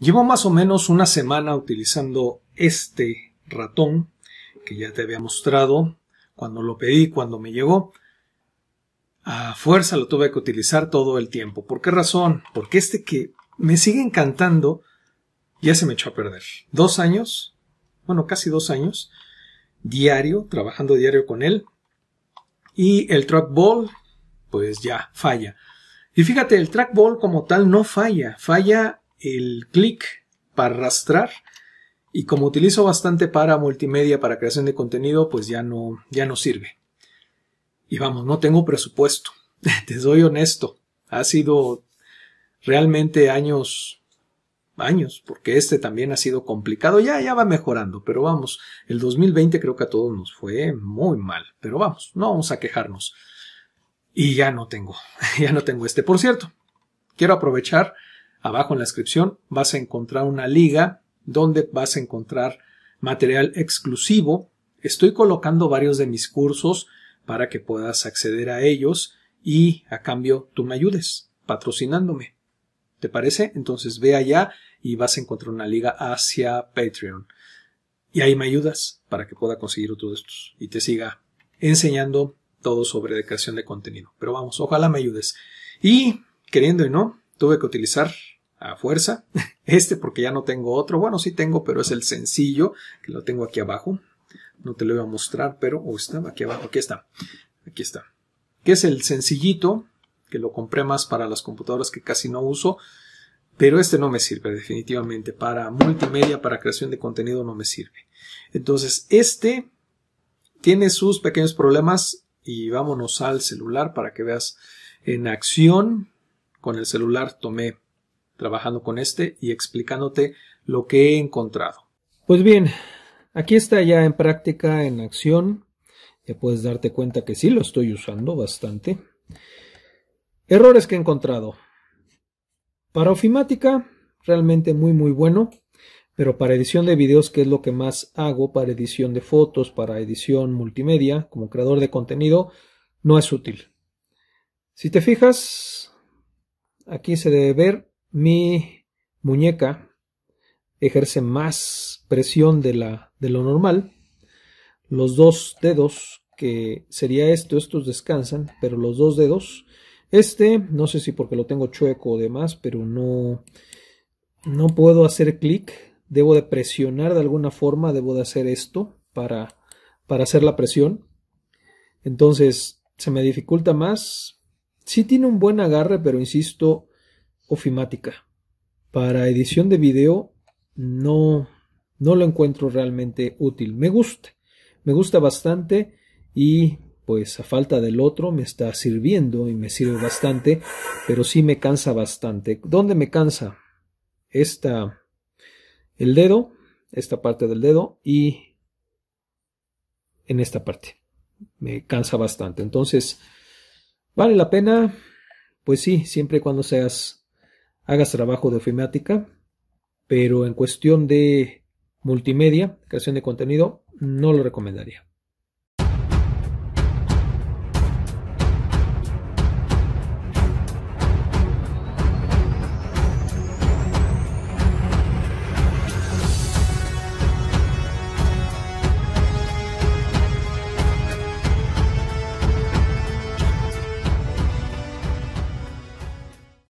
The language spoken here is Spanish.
Llevo más o menos una semana utilizando este ratón que ya te había mostrado cuando lo pedí, cuando me llegó. A fuerza lo tuve que utilizar todo el tiempo. ¿Por qué razón? Porque este que me sigue encantando ya se me echó a perder. Dos años, bueno, casi dos años, diario, trabajando diario con él. Y el trackball, pues ya, falla. Y fíjate, el trackball como tal no falla, falla el clic para arrastrar y como utilizo bastante para multimedia, para creación de contenido, pues ya no, ya no sirve. Y vamos, no tengo presupuesto. Te soy honesto. Ha sido realmente años, años, porque este también ha sido complicado. Ya, ya va mejorando, pero vamos, el 2020 creo que a todos nos fue muy mal. Pero vamos, no vamos a quejarnos. Y ya no tengo, ya no tengo este. Por cierto, quiero aprovechar Abajo en la descripción vas a encontrar una liga donde vas a encontrar material exclusivo. Estoy colocando varios de mis cursos para que puedas acceder a ellos y a cambio tú me ayudes patrocinándome. ¿Te parece? Entonces ve allá y vas a encontrar una liga hacia Patreon. Y ahí me ayudas para que pueda conseguir otro de estos y te siga enseñando todo sobre creación de contenido. Pero vamos, ojalá me ayudes. Y, queriendo y no, tuve que utilizar a fuerza. Este porque ya no tengo otro. Bueno, sí tengo, pero es el sencillo, que lo tengo aquí abajo. No te lo voy a mostrar, pero... Oh, está aquí abajo. Aquí está. Aquí está. Que es el sencillito, que lo compré más para las computadoras que casi no uso. Pero este no me sirve definitivamente. Para multimedia, para creación de contenido no me sirve. Entonces, este tiene sus pequeños problemas. Y vámonos al celular para que veas en acción. Con el celular tomé trabajando con este y explicándote lo que he encontrado. Pues bien, aquí está ya en práctica, en acción. Ya puedes darte cuenta que sí lo estoy usando bastante. Errores que he encontrado. Para ofimática, realmente muy muy bueno. Pero para edición de videos, que es lo que más hago, para edición de fotos, para edición multimedia, como creador de contenido, no es útil. Si te fijas, aquí se debe ver mi muñeca ejerce más presión de, la, de lo normal. Los dos dedos, que sería esto, estos descansan, pero los dos dedos, este, no sé si porque lo tengo chueco o demás, pero no, no puedo hacer clic. Debo de presionar de alguna forma, debo de hacer esto para, para hacer la presión. Entonces, se me dificulta más. Sí tiene un buen agarre, pero insisto, ofimática. Para edición de video no, no lo encuentro realmente útil. Me gusta, me gusta bastante y pues a falta del otro me está sirviendo y me sirve bastante, pero sí me cansa bastante. ¿Dónde me cansa? Esta, el dedo, esta parte del dedo y en esta parte. Me cansa bastante. Entonces, ¿vale la pena? Pues sí, siempre y cuando seas hagas trabajo de ofimática, pero en cuestión de multimedia, creación de contenido, no lo recomendaría.